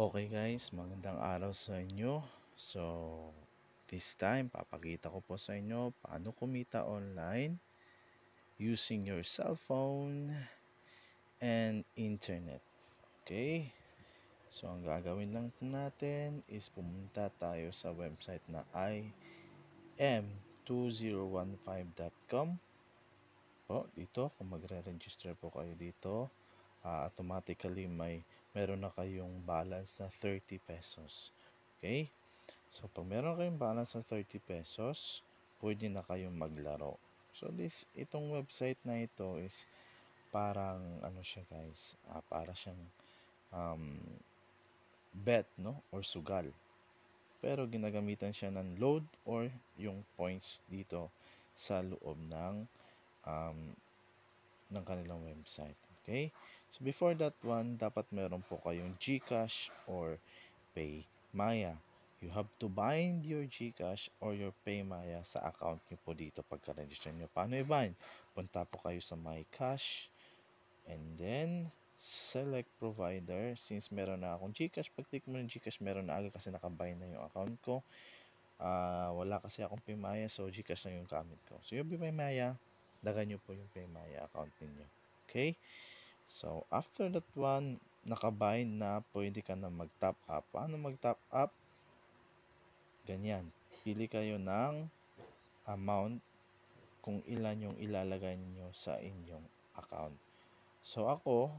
Okay guys, magandang araw sa inyo. So, this time, papakita ko po sa inyo paano kumita online using your cellphone and internet. Okay? So, ang gagawin lang natin is pumunta tayo sa website na im2015.com po, dito, kung magre-register po kayo dito, uh, automatically may meron na kayong balance na 30 pesos. Okay? So, pag meron kayong balance na 30 pesos, pwede na kayong maglaro. So, this, itong website na ito is parang, ano siya guys, ah, para siyang um, bet, no? Or sugal. Pero ginagamitan siya ng load or yung points dito sa loob ng um, ng kanilang website. Okay? So before that one, dapat meron po kayong GCash or PayMaya. You have to bind your GCash or your PayMaya sa account nyo po dito pagka-register nyo. Paano i-bind? Punta po kayo sa MyCash and then select provider. Since meron na akong GCash, pag-click mo ng GCash, meron na agad kasi nakabind na yung account ko. Uh, wala kasi akong PayMaya, so GCash na yung gamit ko. So yung PayMaya, dagan nyo po yung PayMaya account ninyo. Okay? So, after that one, nakabind na, pwede ka na mag-top up. Paano mag-top up? Ganyan. Pili kayo ng amount kung ilan yung ilalagay nyo sa inyong account. So, ako,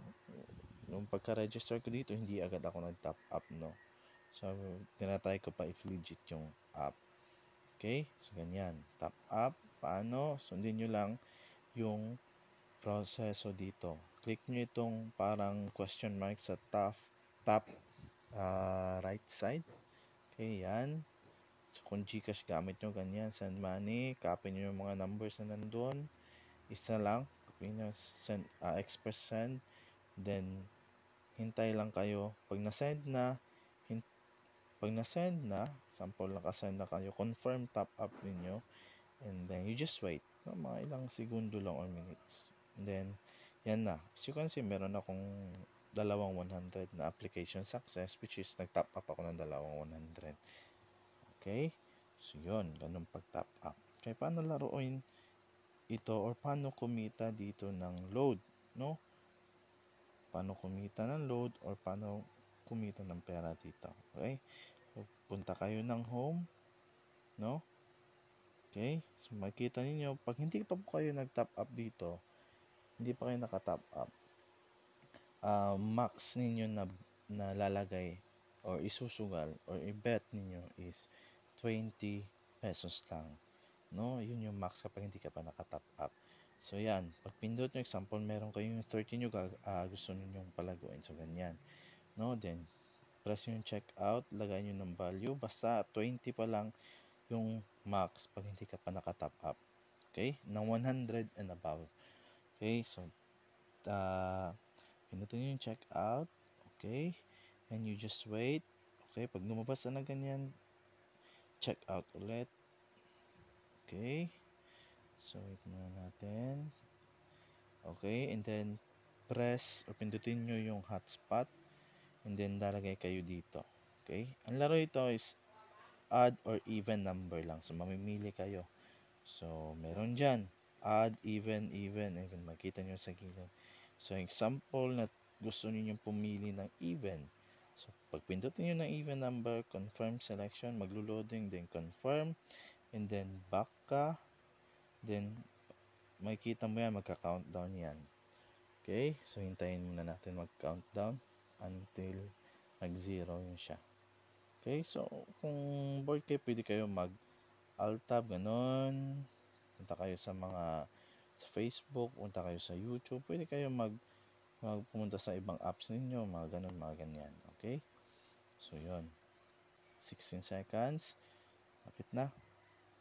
nung pagka-register ko dito, hindi agad ako nag-top up, no? So, tinatry ko pa if legit yung app. Okay? So, ganyan. Top up. Paano? Sundin nyo lang yung proseso dito click nyo itong parang question mark sa top, top uh, right side. Okay, yan. So, kung Gcash gamit nyo, ganyan, send money, copy nyo yung mga numbers na nandun. Isa lang, copy nyo, send, uh, express send. Then, hintay lang kayo. Pag na-send na, pag na-send na, sample nakasend na kayo, confirm top up ninyo, and then you just wait. No, mga ilang segundo lang or minutes. And then, yan na. As you can see, meron akong dalawang 100 na application success which is nag-top up ako ng dalawang 100. Okay? So, yun. Ganun pag-top up. Okay, paano laruin ito or paano kumita dito ng load? No? Paano kumita ng load or paano kumita ng pera dito? Okay? So, punta kayo ng home. No? Okay? So, makita ninyo, pag hindi pa po kayo nag-top up dito, hindi pa kayo naka-top up, uh, max ninyo na nalalagay or isusugal or i-bet ninyo is 20 pesos lang. No, yun yung max kapag hindi ka pa naka-top up. So, yan. Pag pindot nyo, example, meron kayong 13 yung uh, gusto ninyong palaguin. So, ganyan. No, then, press yung check out lagay nyo ng value. Basta, 20 pa lang yung max pag hindi ka pa naka-top up. Okay? Ng 100 and above. Okay, so uh, nyo yung check out. Okay, and you just wait. Okay, pag lumabas na ng ganyan, check out ulit. Okay, so wait muna natin. Okay, and then press o pindutin nyo yung hotspot and then lalagay kayo dito. Okay, ang laro ito is odd or even number lang. So, mamimili kayo. So, meron dyan. Add, even, even, even. Makita nyo sa gilid. So, example na gusto ninyong pumili ng even. So, pag pindutin nyo ng even number, confirm selection, maglo-loading, then confirm, and then back ka, then makikita mo yan, magka-countdown yan. Okay? So, hintayin muna natin mag-countdown until nag-zero yun siya. Okay? So, kung board kayo, pwede kayo mag-alt tab, ganun punta kayo sa mga sa Facebook, punta kayo sa YouTube, pwede kayo mag magpunta sa ibang apps ninyo, mga ganun, mga ganyan. Okay? So, yon 16 seconds. Lapit na.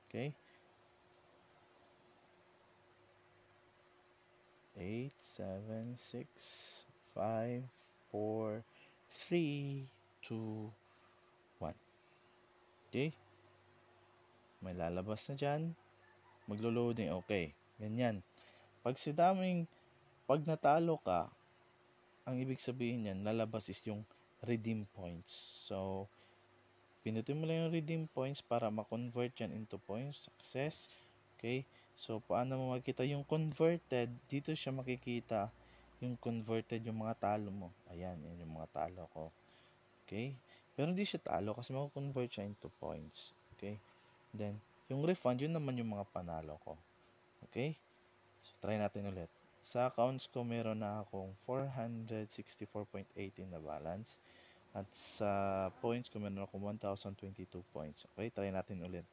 Okay? 8, 7, 6, 5, 4, 3, 2, 1. Okay? May lalabas na dyan maglo-loading, okay. Ganyan. Pag si daming, pag natalo ka, ang ibig sabihin niyan, lalabas is yung redeem points. So, pinutin mo lang yung redeem points para ma-convert yan into points, success. Okay? So, paano mo makita yung converted? Dito siya makikita yung converted, yung mga talo mo. Ayan, yan yung mga talo ko. Okay? Pero hindi siya talo kasi mako-convert siya into points. Okay? Then, yung refund, yun naman yung mga panalo ko. Okay? So, try natin ulit. Sa accounts ko, meron na akong 464.18 na balance. At sa points ko, meron akong 1,022 points. Okay, try natin ulit.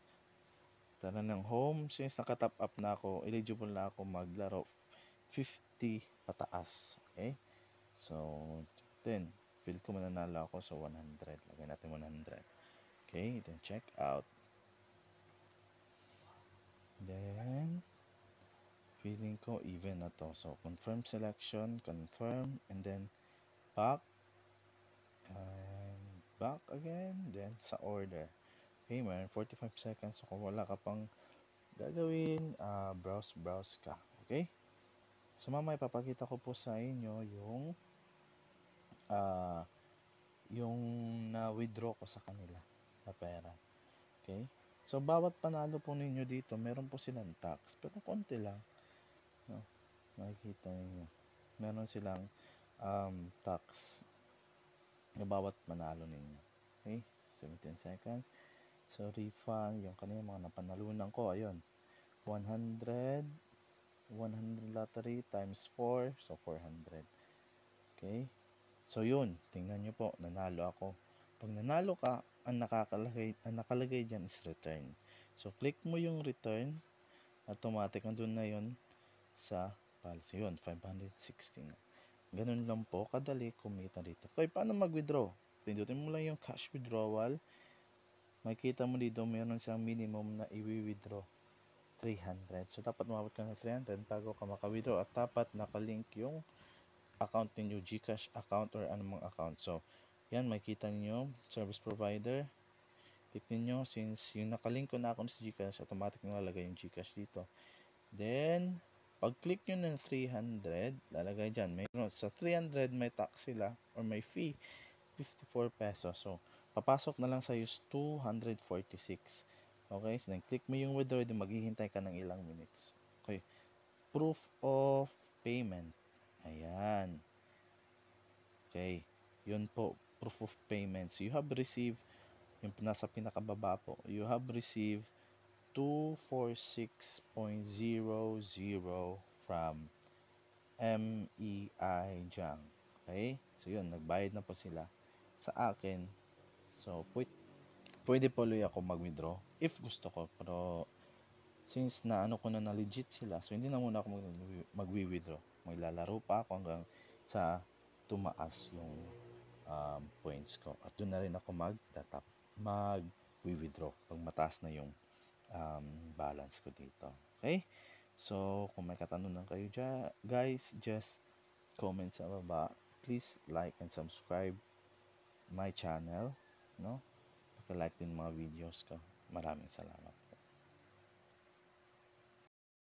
Tara ng home. Since nakatap up na ako, eligible na ako maglaro 50 pataas. Okay? So, 10. Field ko mananalo ako so 100. Lagyan natin 100. Okay, then check out. Then, feeling ko even na to. So, confirm selection, confirm, and then back, and back again, then sa order. Okay, mayroon 45 seconds. So, kung wala ka pang gagawin, uh, browse, browse ka. Okay? So, mamaya papakita ko po sa inyo yung uh, yung na-withdraw ko sa kanila na pera. Okay? So, bawat panalo po ninyo dito, meron po silang tax. Pero konti lang. No? Makikita ninyo. Meron silang um, tax na bawat manalo ninyo. Okay? 17 seconds. So, refund. Yung kanina mga napanalunan ko. Ayun. 100. 100 lottery times 4. So, 400. Okay? So, yun. Tingnan nyo po. Nanalo ako. Pag nanalo ka, ang nakakalagay, ang nakalagay dyan is return. So, click mo yung return. Automatic, na doon na yon sa policy. Yun, 516. Ganun lang po, kadali kumita dito. Okay, paano mag-withdraw? Pindutin mo lang yung cash withdrawal. Makita mo dito, mayroon siyang minimum na i-withdraw. 300. So, dapat mabot ka na 300 bago ka makawithdraw. At dapat nakalink yung account ninyo, Gcash account or anumang account. So, yan, makita niyo service provider. Tip niyo since yung nakalink ko na account sa GCash, automatic na lalagay yung GCash dito. Then, pag-click nyo ng 300, lalagay dyan. May, sa 300, may tax sila or may fee, 54 pesos. So, papasok na lang sa is 246. Okay, so click mo yung withdraw, di maghihintay ka ng ilang minutes. Okay, proof of payment. Ayan. Okay, yun po proof of payments. You have received, yung nasa pinakababa po, you have received 246.00 from MEI Jang. Okay? So, yun, nagbayad na po sila sa akin. So, pwede, pwede po ulit ako mag-withdraw if gusto ko. Pero, since na ano ko na na legit sila, so hindi na muna ako mag-withdraw. Maglalaro pa ako hanggang sa tumaas yung um, points ko. At doon na rin ako mag tatap mag-withdraw pag mataas na yung um, balance ko dito. Okay? So, kung may katanungan kayo dyan, guys, just comment sa baba. Please like and subscribe my channel. No? paki like din mga videos ko. Maraming salamat.